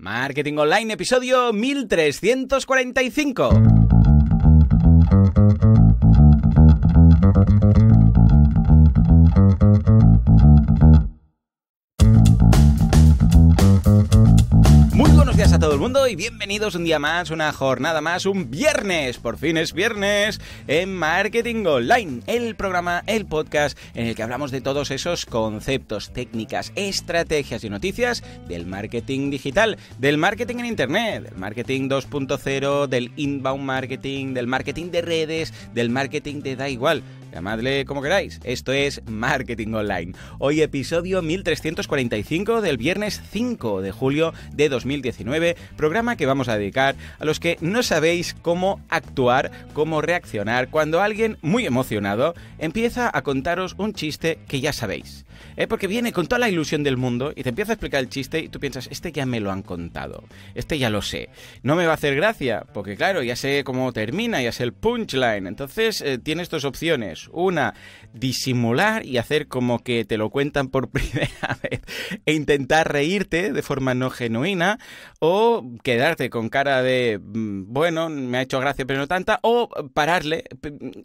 Marketing Online, episodio 1345. y bienvenidos un día más, una jornada más, un viernes, por fin es viernes, en Marketing Online, el programa, el podcast en el que hablamos de todos esos conceptos, técnicas, estrategias y noticias del marketing digital, del marketing en Internet, del marketing 2.0, del inbound marketing, del marketing de redes, del marketing de da igual. Llamadle como queráis. Esto es Marketing Online. Hoy episodio 1345 del viernes 5 de julio de 2019, programa que vamos a dedicar a los que no sabéis cómo actuar, cómo reaccionar cuando alguien muy emocionado empieza a contaros un chiste que ya sabéis es ¿Eh? porque viene con toda la ilusión del mundo y te empieza a explicar el chiste y tú piensas, este ya me lo han contado, este ya lo sé, no me va a hacer gracia, porque claro, ya sé cómo termina, ya sé el punchline, entonces eh, tienes dos opciones, una, disimular y hacer como que te lo cuentan por primera vez e intentar reírte de forma no genuina o quedarte con cara de, mm, bueno, me ha hecho gracia pero no tanta, o pararle,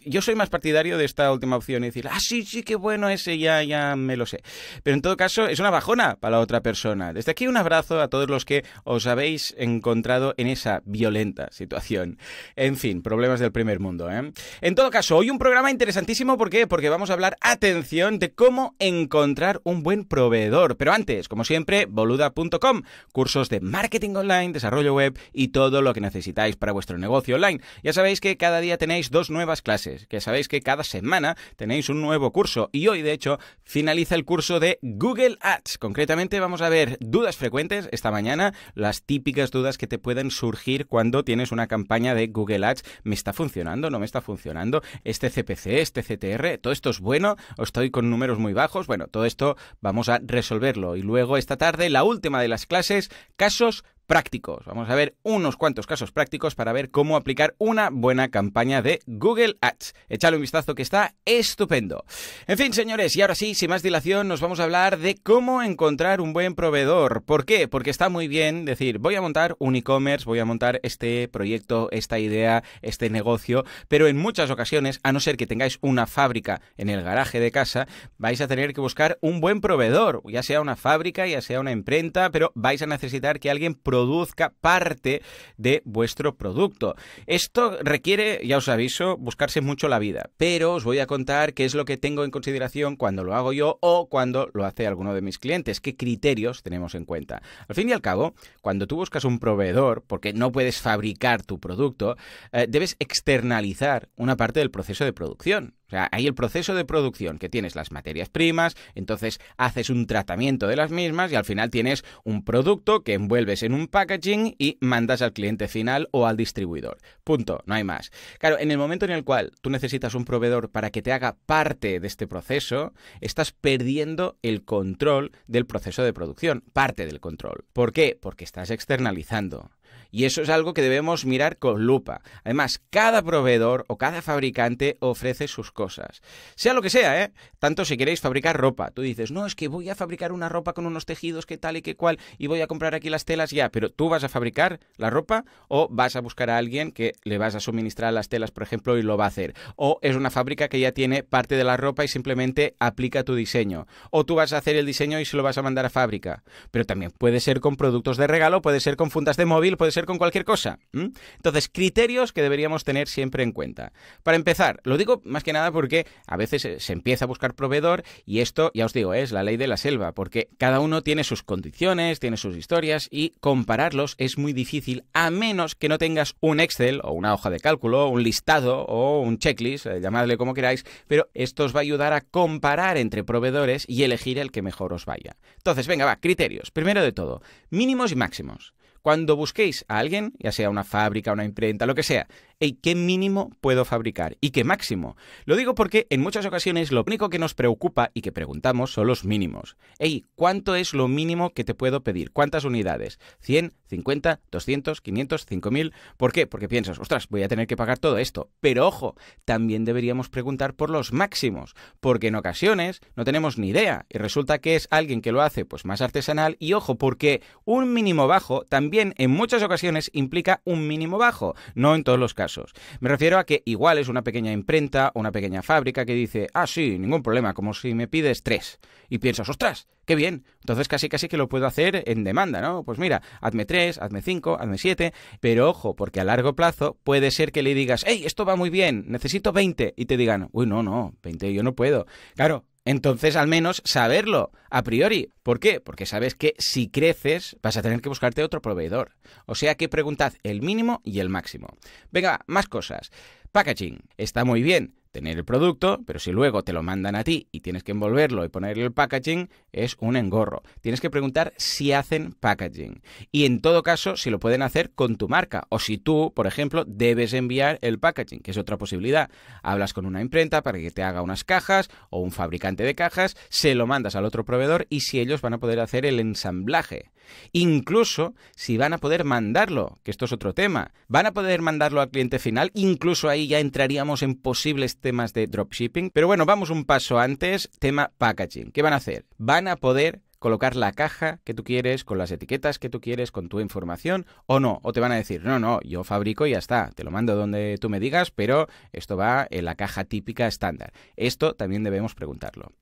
yo soy más partidario de esta última opción y decir, ah, sí, sí, qué bueno ese, ya, ya me lo sé. Pero en todo caso, es una bajona para la otra persona. Desde aquí un abrazo a todos los que os habéis encontrado en esa violenta situación. En fin, problemas del primer mundo, ¿eh? En todo caso, hoy un programa interesantísimo, ¿por qué? Porque vamos a hablar, atención, de cómo encontrar un buen proveedor. Pero antes, como siempre, boluda.com, cursos de marketing online, desarrollo web y todo lo que necesitáis para vuestro negocio online. Ya sabéis que cada día tenéis dos nuevas clases, que sabéis que cada semana tenéis un nuevo curso y hoy, de hecho, finaliza el curso de Google Ads. Concretamente vamos a ver dudas frecuentes esta mañana, las típicas dudas que te pueden surgir cuando tienes una campaña de Google Ads. ¿Me está funcionando? ¿No me está funcionando? ¿Este CPC? ¿Este CTR? ¿Todo esto es bueno? ¿O estoy con números muy bajos? Bueno, todo esto vamos a resolverlo. Y luego esta tarde, la última de las clases, casos prácticos. Vamos a ver unos cuantos casos prácticos para ver cómo aplicar una buena campaña de Google Ads. Echale un vistazo que está estupendo. En fin, señores, y ahora sí, sin más dilación, nos vamos a hablar de cómo encontrar un buen proveedor. ¿Por qué? Porque está muy bien decir, voy a montar un e-commerce, voy a montar este proyecto, esta idea, este negocio, pero en muchas ocasiones, a no ser que tengáis una fábrica en el garaje de casa, vais a tener que buscar un buen proveedor, ya sea una fábrica, ya sea una imprenta, pero vais a necesitar que alguien produzca parte de vuestro producto. Esto requiere, ya os aviso, buscarse mucho la vida, pero os voy a contar qué es lo que tengo en consideración cuando lo hago yo o cuando lo hace alguno de mis clientes, qué criterios tenemos en cuenta. Al fin y al cabo, cuando tú buscas un proveedor, porque no puedes fabricar tu producto, eh, debes externalizar una parte del proceso de producción. O sea, hay el proceso de producción que tienes las materias primas, entonces haces un tratamiento de las mismas y al final tienes un producto que envuelves en un un packaging y mandas al cliente final o al distribuidor. Punto, no hay más. Claro, en el momento en el cual tú necesitas un proveedor para que te haga parte de este proceso, estás perdiendo el control del proceso de producción, parte del control. ¿Por qué? Porque estás externalizando. Y eso es algo que debemos mirar con lupa. Además, cada proveedor o cada fabricante ofrece sus cosas. Sea lo que sea, ¿eh? Tanto si queréis fabricar ropa. Tú dices, no, es que voy a fabricar una ropa con unos tejidos que tal y que cual y voy a comprar aquí las telas ya. Pero tú vas a fabricar la ropa o vas a buscar a alguien que le vas a suministrar las telas, por ejemplo, y lo va a hacer. O es una fábrica que ya tiene parte de la ropa y simplemente aplica tu diseño. O tú vas a hacer el diseño y se lo vas a mandar a fábrica. Pero también puede ser con productos de regalo, puede ser con fundas de móvil, puede ser con cualquier cosa. Entonces, criterios que deberíamos tener siempre en cuenta. Para empezar, lo digo más que nada porque a veces se empieza a buscar proveedor y esto, ya os digo, es la ley de la selva, porque cada uno tiene sus condiciones, tiene sus historias y compararlos es muy difícil a menos que no tengas un Excel o una hoja de cálculo, un listado o un checklist, eh, llamadle como queráis, pero esto os va a ayudar a comparar entre proveedores y elegir el que mejor os vaya. Entonces, venga, va, criterios. Primero de todo, mínimos y máximos. Cuando busquéis a alguien, ya sea una fábrica, una imprenta, lo que sea, y qué mínimo puedo fabricar y qué máximo. Lo digo porque en muchas ocasiones lo único que nos preocupa y que preguntamos son los mínimos. Ey, ¿cuánto es lo mínimo que te puedo pedir? ¿Cuántas unidades? ¿100, 50, 200, 500, 5000? ¿Por qué? Porque piensas, ostras, voy a tener que pagar todo esto. Pero ojo, también deberíamos preguntar por los máximos, porque en ocasiones no tenemos ni idea y resulta que es alguien que lo hace pues más artesanal y ojo, porque un mínimo bajo también en muchas ocasiones implica un mínimo bajo, no en todos los casos. Me refiero a que igual es una pequeña imprenta o una pequeña fábrica que dice, ah, sí, ningún problema, como si me pides tres. Y piensas, ostras, qué bien. Entonces casi casi que lo puedo hacer en demanda, ¿no? Pues mira, hazme tres, hazme cinco, hazme siete. Pero ojo, porque a largo plazo puede ser que le digas, hey, esto va muy bien, necesito veinte, Y te digan, uy, no, no, veinte yo no puedo. Claro, entonces, al menos, saberlo a priori. ¿Por qué? Porque sabes que si creces vas a tener que buscarte otro proveedor. O sea que preguntad el mínimo y el máximo. Venga, más cosas. Packaging. Está muy bien tener el producto, pero si luego te lo mandan a ti y tienes que envolverlo y ponerle el packaging, es un engorro. Tienes que preguntar si hacen packaging y en todo caso si lo pueden hacer con tu marca o si tú, por ejemplo, debes enviar el packaging, que es otra posibilidad. Hablas con una imprenta para que te haga unas cajas o un fabricante de cajas, se lo mandas al otro proveedor y si ellos van a poder hacer el ensamblaje Incluso si van a poder mandarlo, que esto es otro tema, van a poder mandarlo al cliente final, incluso ahí ya entraríamos en posibles temas de dropshipping. Pero bueno, vamos un paso antes, tema packaging. ¿Qué van a hacer? Van a poder colocar la caja que tú quieres, con las etiquetas que tú quieres, con tu información, o no, o te van a decir, no, no, yo fabrico y ya está, te lo mando donde tú me digas, pero esto va en la caja típica estándar. Esto también debemos preguntarlo.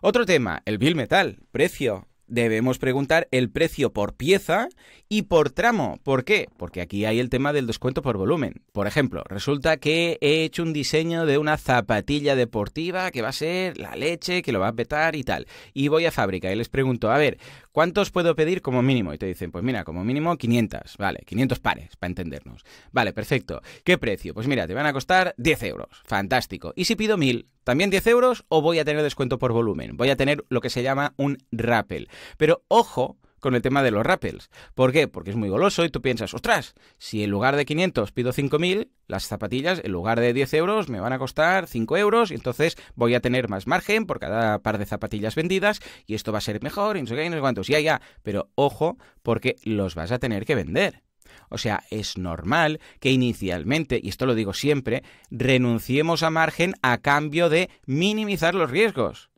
Otro tema, el bill metal, precio debemos preguntar el precio por pieza y por tramo. ¿Por qué? Porque aquí hay el tema del descuento por volumen. Por ejemplo, resulta que he hecho un diseño de una zapatilla deportiva que va a ser la leche, que lo va a petar y tal. Y voy a fábrica y les pregunto, a ver, ¿Cuántos puedo pedir como mínimo? Y te dicen, pues mira, como mínimo 500, vale, 500 pares, para entendernos. Vale, perfecto. ¿Qué precio? Pues mira, te van a costar 10 euros. Fantástico. ¿Y si pido 1000? ¿También 10 euros o voy a tener descuento por volumen? Voy a tener lo que se llama un rappel. Pero ojo, con el tema de los rappels. ¿Por qué? Porque es muy goloso y tú piensas, ostras, si en lugar de 500 pido 5.000, las zapatillas en lugar de 10 euros me van a costar 5 euros y entonces voy a tener más margen por cada par de zapatillas vendidas y esto va a ser mejor y no sé qué y Ya, ya, pero ojo porque los vas a tener que vender. O sea, es normal que inicialmente, y esto lo digo siempre, renunciemos a margen a cambio de minimizar los riesgos.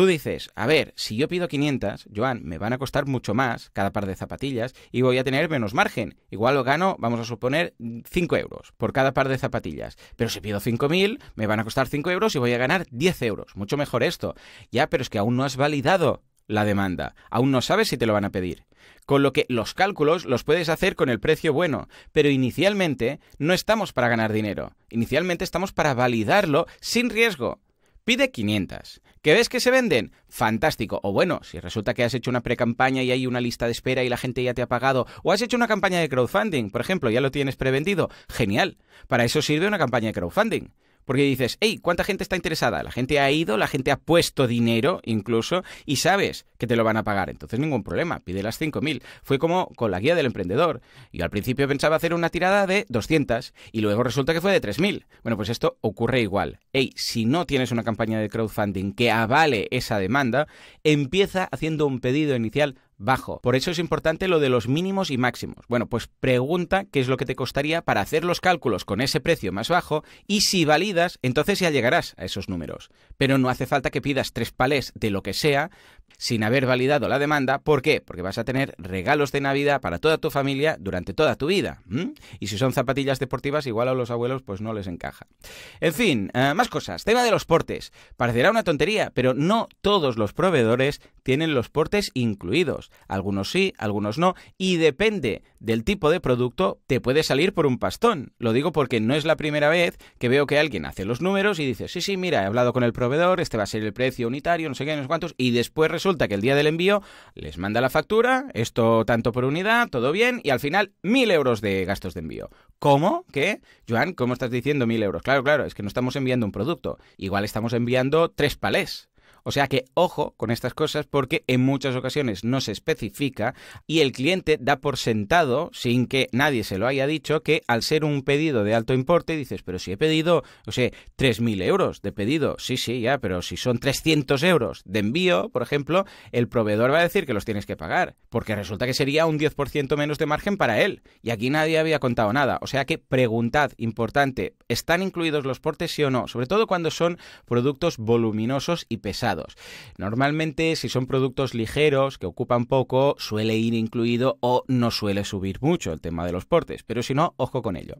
Tú dices, a ver, si yo pido 500, Joan, me van a costar mucho más cada par de zapatillas y voy a tener menos margen. Igual lo gano, vamos a suponer, 5 euros por cada par de zapatillas. Pero si pido 5.000, me van a costar 5 euros y voy a ganar 10 euros. Mucho mejor esto. Ya, pero es que aún no has validado la demanda. Aún no sabes si te lo van a pedir. Con lo que los cálculos los puedes hacer con el precio bueno, pero inicialmente no estamos para ganar dinero. Inicialmente estamos para validarlo sin riesgo pide 500. ¿Que ves que se venden? Fantástico. O bueno, si resulta que has hecho una pre-campaña y hay una lista de espera y la gente ya te ha pagado, o has hecho una campaña de crowdfunding, por ejemplo, ya lo tienes prevendido, genial. Para eso sirve una campaña de crowdfunding. Porque dices, hey, ¿cuánta gente está interesada? La gente ha ido, la gente ha puesto dinero incluso y sabes que te lo van a pagar. Entonces ningún problema, pide las 5.000. Fue como con la guía del emprendedor. Yo al principio pensaba hacer una tirada de 200 y luego resulta que fue de 3.000. Bueno, pues esto ocurre igual. Hey, si no tienes una campaña de crowdfunding que avale esa demanda, empieza haciendo un pedido inicial bajo. Por eso es importante lo de los mínimos y máximos. Bueno, pues pregunta qué es lo que te costaría para hacer los cálculos con ese precio más bajo y si validas, entonces ya llegarás a esos números. Pero no hace falta que pidas tres palés de lo que sea sin haber validado la demanda. ¿Por qué? Porque vas a tener regalos de Navidad para toda tu familia durante toda tu vida. Y si son zapatillas deportivas, igual a los abuelos pues no les encaja. En fin, eh, más cosas. Tema de los portes. Parecerá una tontería, pero no todos los proveedores tienen los portes incluidos. Algunos sí, algunos no. Y depende del tipo de producto, te puede salir por un pastón. Lo digo porque no es la primera vez que veo que alguien hace los números y dice, sí, sí, mira, he hablado con el proveedor, este va a ser el precio unitario, no sé qué, no sé cuántos, y después resulta que el día del envío les manda la factura, esto tanto por unidad, todo bien, y al final mil euros de gastos de envío. ¿Cómo? ¿Qué? Joan, ¿cómo estás diciendo mil euros? Claro, claro, es que no estamos enviando un producto. Igual estamos enviando tres palés o sea que ojo con estas cosas porque en muchas ocasiones no se especifica y el cliente da por sentado, sin que nadie se lo haya dicho, que al ser un pedido de alto importe dices, pero si he pedido, no sé, 3.000 euros de pedido, sí, sí, ya, pero si son 300 euros de envío, por ejemplo, el proveedor va a decir que los tienes que pagar, porque resulta que sería un 10% menos de margen para él. Y aquí nadie había contado nada. O sea que preguntad, importante, ¿están incluidos los portes, sí o no? Sobre todo cuando son productos voluminosos y pesados Normalmente, si son productos ligeros, que ocupan poco, suele ir incluido o no suele subir mucho el tema de los portes, pero si no, ojo con ello.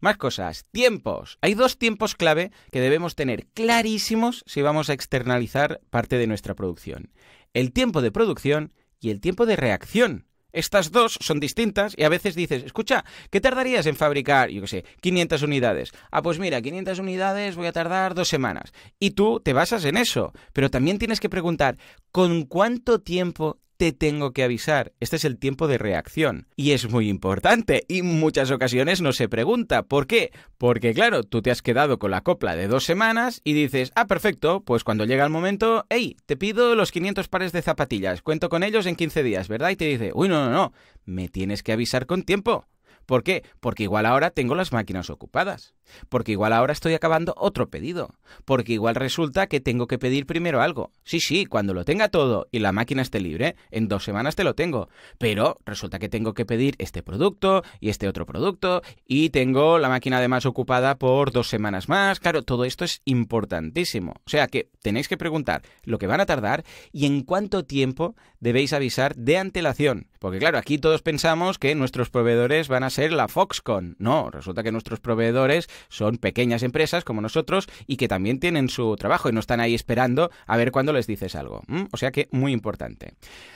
Más cosas, tiempos. Hay dos tiempos clave que debemos tener clarísimos si vamos a externalizar parte de nuestra producción. El tiempo de producción y el tiempo de reacción estas dos son distintas y a veces dices, escucha, ¿qué tardarías en fabricar, yo qué sé, 500 unidades? Ah, pues mira, 500 unidades voy a tardar dos semanas. Y tú te basas en eso, pero también tienes que preguntar, ¿con cuánto tiempo te tengo que avisar. Este es el tiempo de reacción. Y es muy importante. Y muchas ocasiones no se pregunta. ¿Por qué? Porque claro, tú te has quedado con la copla de dos semanas y dices, ah, perfecto, pues cuando llega el momento, hey, te pido los 500 pares de zapatillas. Cuento con ellos en 15 días, ¿verdad? Y te dice, uy, no, no, no, me tienes que avisar con tiempo. ¿Por qué? Porque igual ahora tengo las máquinas ocupadas. Porque igual ahora estoy acabando otro pedido. Porque igual resulta que tengo que pedir primero algo. Sí, sí, cuando lo tenga todo y la máquina esté libre, en dos semanas te lo tengo. Pero resulta que tengo que pedir este producto y este otro producto y tengo la máquina además ocupada por dos semanas más. Claro, todo esto es importantísimo. O sea que tenéis que preguntar lo que van a tardar y en cuánto tiempo debéis avisar de antelación. Porque claro, aquí todos pensamos que nuestros proveedores van a ser la Foxconn. No, resulta que nuestros proveedores son pequeñas empresas como nosotros y que también tienen su trabajo y no están ahí esperando a ver cuándo les dices algo. ¿Mm? O sea que muy importante.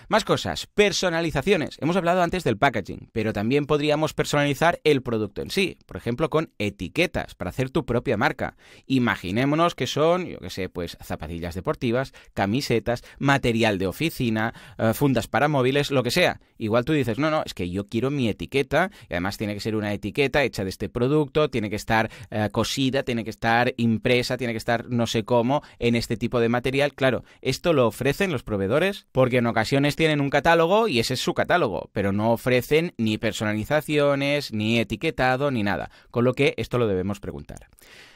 Más cosas, personalizaciones. Hemos hablado antes del packaging, pero también podríamos personalizar el producto en sí, por ejemplo con etiquetas para hacer tu propia marca. Imaginémonos que son, yo qué sé, pues zapatillas deportivas, camisetas, material de oficina, eh, fundas para móviles, lo que sea. Igual tú dices, no, no, es que yo quiero mi etiqueta, y además tiene que ser una etiqueta hecha de este producto, tiene que estar eh, cosida, tiene que estar impresa, tiene que estar no sé cómo en este tipo de material. Claro, esto lo ofrecen los proveedores porque en ocasiones tienen un catálogo y ese es su catálogo, pero no ofrecen ni personalizaciones, ni etiquetado, ni nada. Con lo que esto lo debemos preguntar.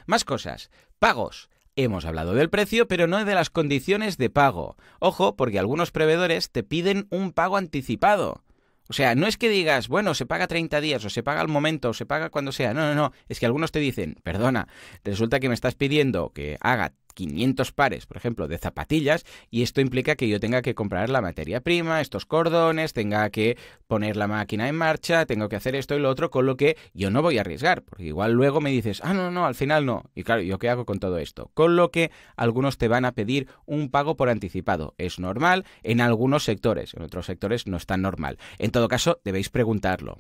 Más cosas. Pagos. Hemos hablado del precio, pero no de las condiciones de pago. Ojo, porque algunos proveedores te piden un pago anticipado. O sea, no es que digas, bueno, se paga 30 días, o se paga al momento, o se paga cuando sea. No, no, no. Es que algunos te dicen, perdona, resulta que me estás pidiendo que haga 500 pares, por ejemplo, de zapatillas y esto implica que yo tenga que comprar la materia prima, estos cordones, tenga que poner la máquina en marcha, tengo que hacer esto y lo otro, con lo que yo no voy a arriesgar, porque igual luego me dices, ah, no, no, al final no. Y claro, ¿yo qué hago con todo esto? Con lo que algunos te van a pedir un pago por anticipado. Es normal en algunos sectores, en otros sectores no es tan normal. En todo caso, debéis preguntarlo.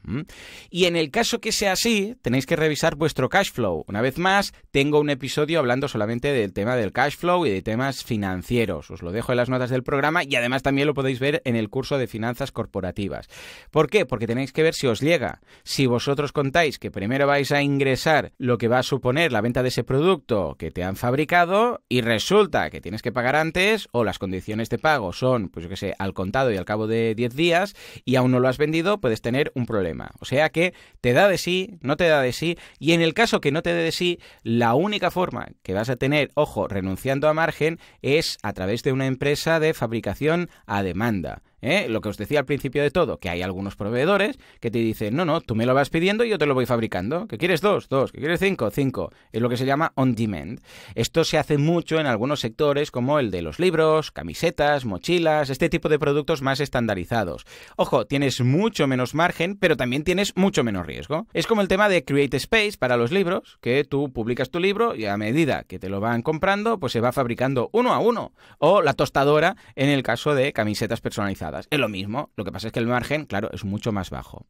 Y en el caso que sea así, tenéis que revisar vuestro cash flow. Una vez más, tengo un episodio hablando solamente del tema de del cash flow y de temas financieros. Os lo dejo en las notas del programa y además también lo podéis ver en el curso de finanzas corporativas. ¿Por qué? Porque tenéis que ver si os llega. Si vosotros contáis que primero vais a ingresar lo que va a suponer la venta de ese producto que te han fabricado y resulta que tienes que pagar antes o las condiciones de pago son, pues yo qué sé, al contado y al cabo de 10 días y aún no lo has vendido, puedes tener un problema. O sea que te da de sí, no te da de sí y en el caso que no te dé de sí, la única forma que vas a tener, ojo, renunciando a margen es a través de una empresa de fabricación a demanda. ¿Eh? Lo que os decía al principio de todo, que hay algunos proveedores que te dicen, no, no, tú me lo vas pidiendo y yo te lo voy fabricando. ¿Qué quieres dos? Dos. ¿Que quieres cinco? Cinco. Es lo que se llama on demand. Esto se hace mucho en algunos sectores como el de los libros, camisetas, mochilas, este tipo de productos más estandarizados. Ojo, tienes mucho menos margen, pero también tienes mucho menos riesgo. Es como el tema de Create Space para los libros, que tú publicas tu libro y a medida que te lo van comprando, pues se va fabricando uno a uno. O la tostadora en el caso de camisetas personalizadas. Es lo mismo, lo que pasa es que el margen, claro, es mucho más bajo.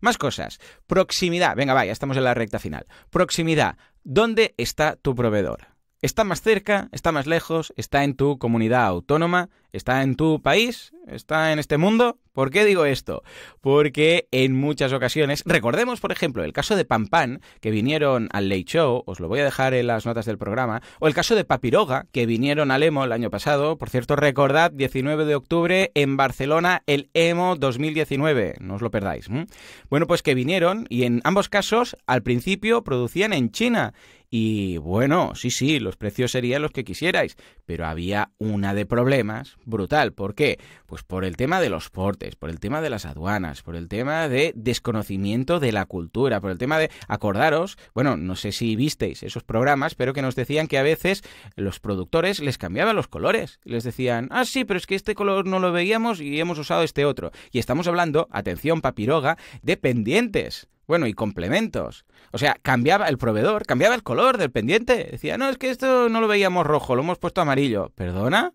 Más cosas. Proximidad. Venga, vaya, estamos en la recta final. Proximidad. ¿Dónde está tu proveedor? ¿Está más cerca? ¿Está más lejos? ¿Está en tu comunidad autónoma? está en tu país, está en este mundo. ¿Por qué digo esto? Porque en muchas ocasiones, recordemos por ejemplo el caso de pan que vinieron al Late Show, os lo voy a dejar en las notas del programa, o el caso de Papiroga, que vinieron al Emo el año pasado, por cierto recordad, 19 de octubre en Barcelona, el Emo 2019, no os lo perdáis. Bueno, pues que vinieron y en ambos casos al principio producían en China y bueno, sí, sí, los precios serían los que quisierais, pero había una de problemas brutal. ¿Por qué? Pues por el tema de los portes, por el tema de las aduanas, por el tema de desconocimiento de la cultura, por el tema de acordaros, bueno, no sé si visteis esos programas, pero que nos decían que a veces los productores les cambiaban los colores, les decían, ah, sí, pero es que este color no lo veíamos y hemos usado este otro. Y estamos hablando, atención papiroga, de pendientes bueno, y complementos. O sea, cambiaba el proveedor, cambiaba el color del pendiente. Decía, no, es que esto no lo veíamos rojo, lo hemos puesto amarillo. ¿Perdona?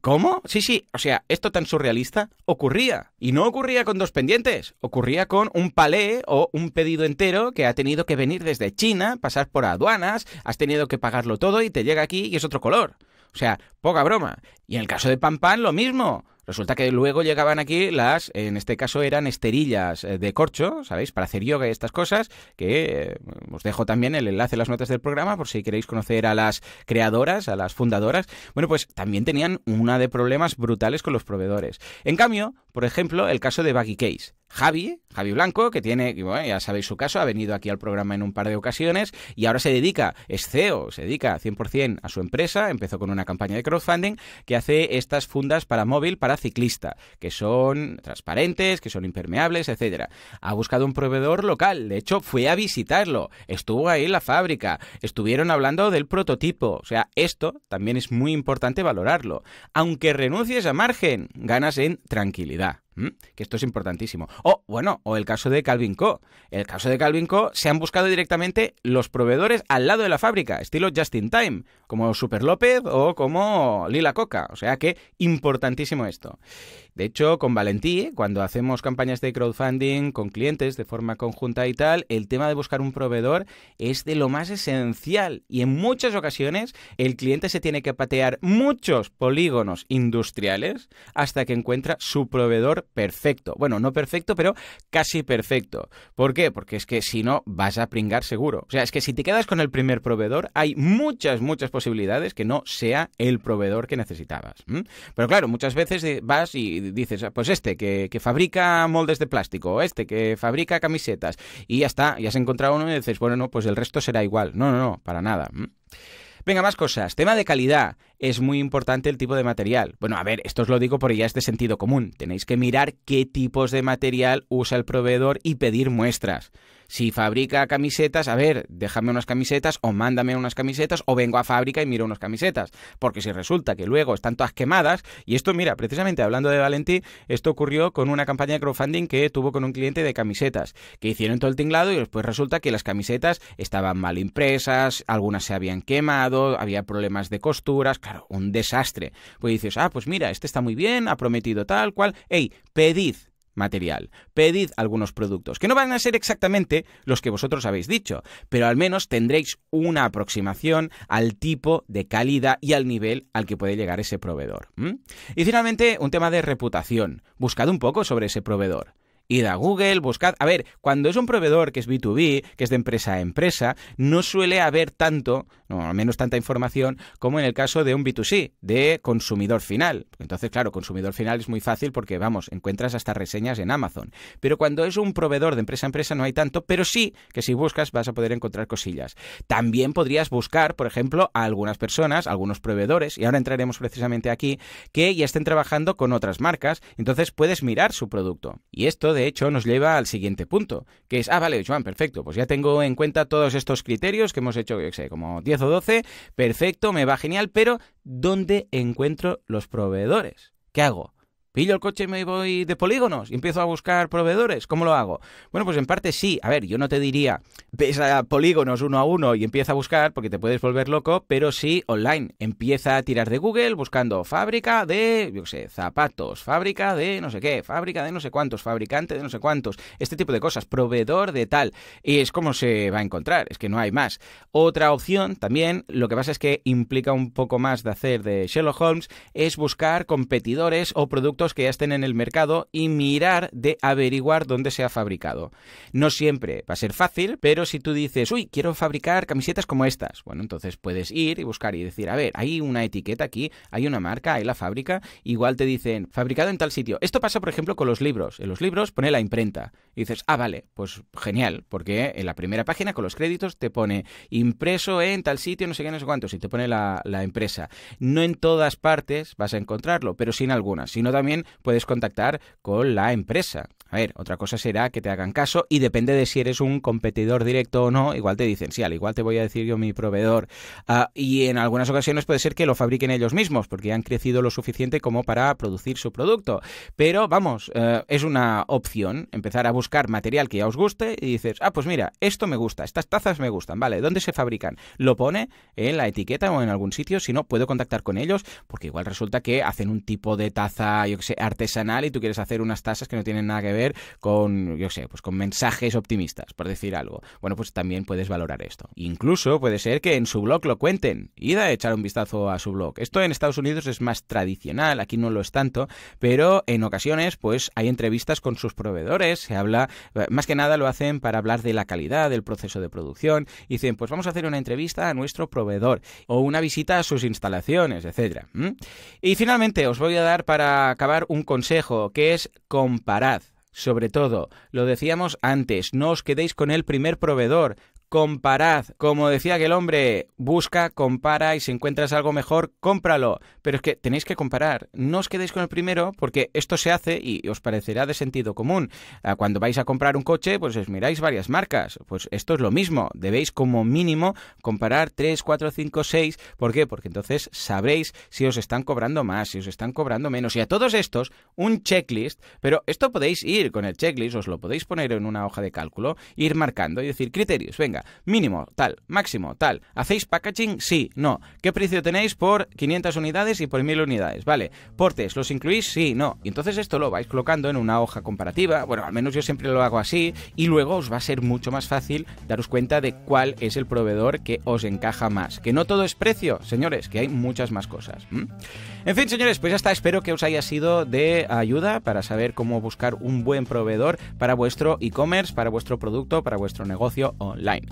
¿Cómo? Sí, sí, o sea, esto tan surrealista ocurría. Y no ocurría con dos pendientes, ocurría con un palé o un pedido entero que ha tenido que venir desde China, pasar por aduanas, has tenido que pagarlo todo y te llega aquí y es otro color. O sea, Poca broma. Y en el caso de Pan Pan, lo mismo. Resulta que luego llegaban aquí las, en este caso eran esterillas eh, de corcho, ¿sabéis? Para hacer yoga y estas cosas, que eh, os dejo también el enlace en las notas del programa por si queréis conocer a las creadoras, a las fundadoras. Bueno, pues también tenían una de problemas brutales con los proveedores. En cambio, por ejemplo, el caso de Baggy Case. Javi, Javi Blanco, que tiene, ya sabéis su caso, ha venido aquí al programa en un par de ocasiones y ahora se dedica, es CEO, se dedica 100% a su empresa, empezó con una campaña de crowdfunding que hace estas fundas para móvil para ciclista, que son transparentes, que son impermeables, etcétera. Ha buscado un proveedor local, de hecho fue a visitarlo, estuvo ahí en la fábrica, estuvieron hablando del prototipo, o sea, esto también es muy importante valorarlo. Aunque renuncies a margen, ganas en tranquilidad. ¿Mm? Que esto es importantísimo. O, bueno, o el caso de Calvin Co. El caso de Calvin Co. se han buscado directamente los proveedores al lado de la fábrica, estilo Just in Time, como Super López o como Lila Coca. O sea que importantísimo esto. De hecho, con Valentí, cuando hacemos campañas de crowdfunding con clientes de forma conjunta y tal, el tema de buscar un proveedor es de lo más esencial y en muchas ocasiones el cliente se tiene que patear muchos polígonos industriales hasta que encuentra su proveedor perfecto. Bueno, no perfecto, pero casi perfecto. ¿Por qué? Porque es que si no, vas a pringar seguro. O sea, es que si te quedas con el primer proveedor, hay muchas, muchas posibilidades que no sea el proveedor que necesitabas. Pero claro, muchas veces eh, vas y dices, ah, pues este que, que, fabrica moldes de plástico, este que fabrica camisetas, y ya está, ya has encontrado uno y dices, bueno, no, pues el resto será igual. No, no, no, para nada. Venga, más cosas. Tema de calidad es muy importante el tipo de material. Bueno, a ver, esto os lo digo porque ya este de sentido común. Tenéis que mirar qué tipos de material usa el proveedor y pedir muestras. Si fabrica camisetas, a ver, déjame unas camisetas o mándame unas camisetas o vengo a fábrica y miro unas camisetas. Porque si resulta que luego están todas quemadas, y esto, mira, precisamente hablando de Valentín esto ocurrió con una campaña de crowdfunding que tuvo con un cliente de camisetas, que hicieron todo el tinglado y después resulta que las camisetas estaban mal impresas, algunas se habían quemado, había problemas de costuras, un desastre. Pues dices, ah, pues mira, este está muy bien, ha prometido tal cual. Ey, pedid material. Pedid algunos productos, que no van a ser exactamente los que vosotros habéis dicho, pero al menos tendréis una aproximación al tipo de calidad y al nivel al que puede llegar ese proveedor. Y finalmente, un tema de reputación. Buscad un poco sobre ese proveedor. Id a Google, buscad. A ver, cuando es un proveedor que es B2B, que es de empresa a empresa, no suele haber tanto, no, al menos tanta información, como en el caso de un B2C, de consumidor final. Entonces, claro, consumidor final es muy fácil porque, vamos, encuentras hasta reseñas en Amazon. Pero cuando es un proveedor de empresa a empresa no hay tanto, pero sí que si buscas vas a poder encontrar cosillas. También podrías buscar, por ejemplo, a algunas personas, algunos proveedores, y ahora entraremos precisamente aquí, que ya estén trabajando con otras marcas, entonces puedes mirar su producto. Y esto de hecho, nos lleva al siguiente punto, que es, ah, vale, perfecto, pues ya tengo en cuenta todos estos criterios que hemos hecho, que sé, como 10 o 12, perfecto, me va genial, pero ¿dónde encuentro los proveedores? ¿Qué hago? pillo el coche y me voy de polígonos y empiezo a buscar proveedores. ¿Cómo lo hago? Bueno, pues en parte sí. A ver, yo no te diría, ves a polígonos uno a uno y empieza a buscar porque te puedes volver loco, pero sí online. Empieza a tirar de Google buscando fábrica de, yo sé, zapatos, fábrica de no sé qué, fábrica de no sé cuántos, fabricante de no sé cuántos, este tipo de cosas, proveedor de tal. Y es como se va a encontrar, es que no hay más. Otra opción también, lo que pasa es que implica un poco más de hacer de Sherlock Holmes, es buscar competidores o productos que ya estén en el mercado y mirar de averiguar dónde se ha fabricado. No siempre va a ser fácil, pero si tú dices, uy, quiero fabricar camisetas como estas, bueno, entonces puedes ir y buscar y decir, a ver, hay una etiqueta aquí, hay una marca, hay la fábrica, igual te dicen, fabricado en tal sitio. Esto pasa, por ejemplo, con los libros. En los libros pone la imprenta. Y dices, ah, vale, pues genial, porque en la primera página con los créditos te pone impreso en tal sitio, no sé qué, no sé cuánto, si te pone la, la empresa. No en todas partes vas a encontrarlo, pero sin algunas, sino también puedes contactar con la empresa. A ver, otra cosa será que te hagan caso y depende de si eres un competidor directo o no, igual te dicen, sí, al igual te voy a decir yo mi proveedor. Ah, y en algunas ocasiones puede ser que lo fabriquen ellos mismos porque han crecido lo suficiente como para producir su producto. Pero vamos, eh, es una opción empezar a buscar material que ya os guste y dices, ah, pues mira, esto me gusta, estas tazas me gustan, vale, ¿dónde se fabrican? Lo pone en la etiqueta o en algún sitio, si no, puedo contactar con ellos porque igual resulta que hacen un tipo de taza, yo artesanal y tú quieres hacer unas tasas que no tienen nada que ver con, yo sé, pues con mensajes optimistas, por decir algo. Bueno, pues también puedes valorar esto. Incluso puede ser que en su blog lo cuenten. Ida a echar un vistazo a su blog. Esto en Estados Unidos es más tradicional, aquí no lo es tanto, pero en ocasiones pues hay entrevistas con sus proveedores, se habla, más que nada lo hacen para hablar de la calidad, del proceso de producción, y dicen, pues vamos a hacer una entrevista a nuestro proveedor o una visita a sus instalaciones, etcétera. Y finalmente os voy a dar para acabar un consejo, que es comparad. Sobre todo, lo decíamos antes, no os quedéis con el primer proveedor, comparad. Como decía aquel hombre, busca, compara y si encuentras algo mejor, cómpralo. Pero es que tenéis que comparar. No os quedéis con el primero porque esto se hace y os parecerá de sentido común. Ah, cuando vais a comprar un coche, pues os miráis varias marcas. Pues esto es lo mismo. Debéis como mínimo comparar 3, 4, 5, 6. ¿Por qué? Porque entonces sabréis si os están cobrando más, si os están cobrando menos. Y a todos estos, un checklist. Pero esto podéis ir con el checklist, os lo podéis poner en una hoja de cálculo, ir marcando y decir criterios. Venga, Mínimo, tal, máximo, tal. ¿Hacéis packaging? Sí, no. ¿Qué precio tenéis por 500 unidades y por 1000 unidades? Vale. ¿Portes? ¿Los incluís? Sí, no. Y entonces esto lo vais colocando en una hoja comparativa, bueno, al menos yo siempre lo hago así, y luego os va a ser mucho más fácil daros cuenta de cuál es el proveedor que os encaja más. Que no todo es precio, señores, que hay muchas más cosas. En fin, señores, pues ya está. Espero que os haya sido de ayuda para saber cómo buscar un buen proveedor para vuestro e-commerce, para vuestro producto, para vuestro negocio online.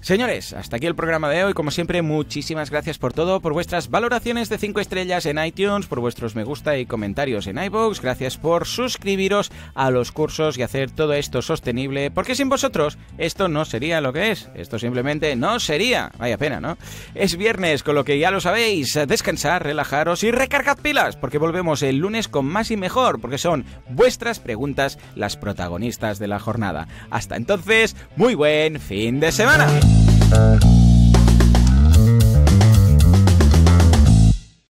Señores, hasta aquí el programa de hoy. Como siempre, muchísimas gracias por todo, por vuestras valoraciones de 5 estrellas en iTunes, por vuestros me gusta y comentarios en iVoox, Gracias por suscribiros a los cursos y hacer todo esto sostenible, porque sin vosotros esto no sería lo que es. Esto simplemente no sería. Vaya pena, ¿no? Es viernes, con lo que ya lo sabéis. Descansar, relajaros y recargad pilas, porque volvemos el lunes con más y mejor, porque son vuestras preguntas las protagonistas de la jornada. Hasta entonces, muy buen fin de semana semana.